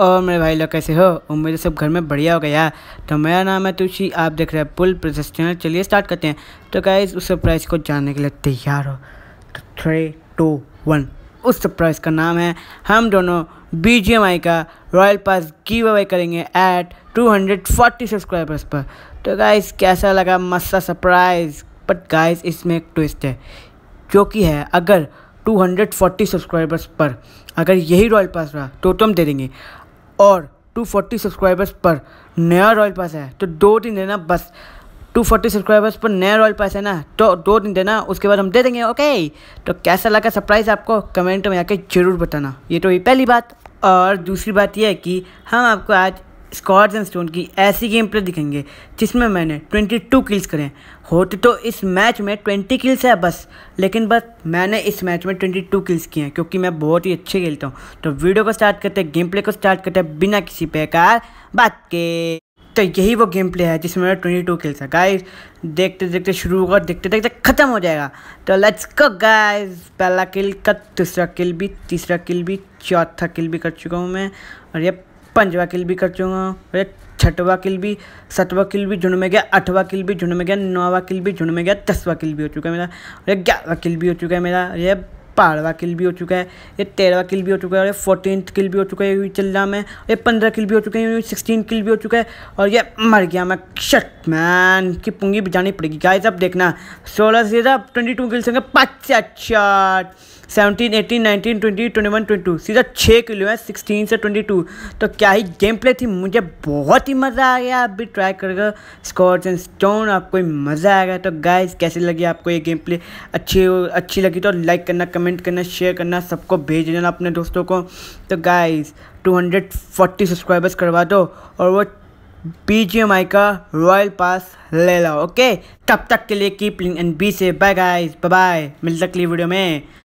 और मेरे भाई लोग कैसे हो उम्मीद सब घर में बढ़िया हो गया तो मेरा नाम है तुलसी आप देख रहे हैं पुल प्रोसेस चैनल चलिए स्टार्ट करते हैं तो क्या उस सरप्राइज़ को जानने के लिए तैयार हो तो थ्री टू वन उस सरप्राइज़ का नाम है हम दोनों बी का रॉयल पास गिव अवे करेंगे एट टू सब्सक्राइबर्स पर तो गाइज कैसा लगा मस्सा सरप्राइज़ बट गाइज इसमें एक ट्विस्ट है जो कि है अगर 240 सब्सक्राइबर्स पर अगर यही रॉयल पास रहा तो तुम दे देंगे और 240 सब्सक्राइबर्स पर नया रॉयल पास है तो दो दिन देना बस 240 सब्सक्राइबर्स पर नया रॉयल पास है ना तो दो दिन देना उसके बाद हम दे देंगे ओके तो कैसा लगा सरप्राइज़ आपको कमेंट में आके ज़रूर बताना ये तो ये पहली बात और दूसरी बात यह है कि हम आपको आज स्कॉट्स एंड स्टोन की ऐसी गेम प्ले दिखेंगे जिसमें मैंने 22 किल्स करें होते तो इस मैच में 20 किल्स है बस लेकिन बस मैंने इस मैच में 22 किल्स किए हैं क्योंकि मैं बहुत ही अच्छे खेलता हूँ तो वीडियो को स्टार्ट करते हैं गेम प्ले को स्टार्ट करते हैं बिना किसी बेकार बात के तो यही वो गेम प्ले है जिसमें मैंने ट्वेंटी टू किल्स है गाइज देखते देखते शुरू होगा देखते देखते ख़त्म हो जाएगा तो लेट्स गो गाइस पहला किल का दूसरा किल भी तीसरा किल भी चौथा किल भी कर चुका हूँ मैं और ये पंजवा किल भी कर चुका हूँ छठवा किल भी सतवा किल भी झुंड में गया आठवा किल भी झुंड में गया नौवा किल भी झुंड में गया दसवा किल भी हो चुका है मेरा और ये ग्यारहवा किल भी हो चुका है मेरा ये बारहवा किल भी हो चुका है ये तेरहवा किल भी हो चुका है और फोर्टीन किल भी हो चुका है चल रहा मैं ये पंद्रह किल भी हो चुके हैं सिक्सटीन किल भी हो चुका है और ये मर गया मैं शट मैन की पुंगी जानी पड़ेगी गाइस अब देखना सोलह से ज्यादा ट्वेंटी टू किल्स होंगे पाँच से अच्छा seventeen eighteen nineteen twenty twenty one twenty two सीधा छः किलो है सिक्सटीन से ट्वेंटी टू तो क्या ही गेम प्ले थी मुझे बहुत ही मज़ा आ गया आप भी ट्राई गए स्कॉर्च एंड स्टोन आपको ही मज़ा गया तो गाइज कैसी लगी आपको ये गेम प्ले अच्छी अच्छी लगी तो लाइक करना कमेंट करना शेयर करना सबको भेज देना अपने दोस्तों को तो guys two hundred forty subscribers करवा दो और वो बी जी एम आई का रॉयल पास ले लो ओके तब तक के लिए keeping and be safe bye guys bye मिलते अगली वीडियो में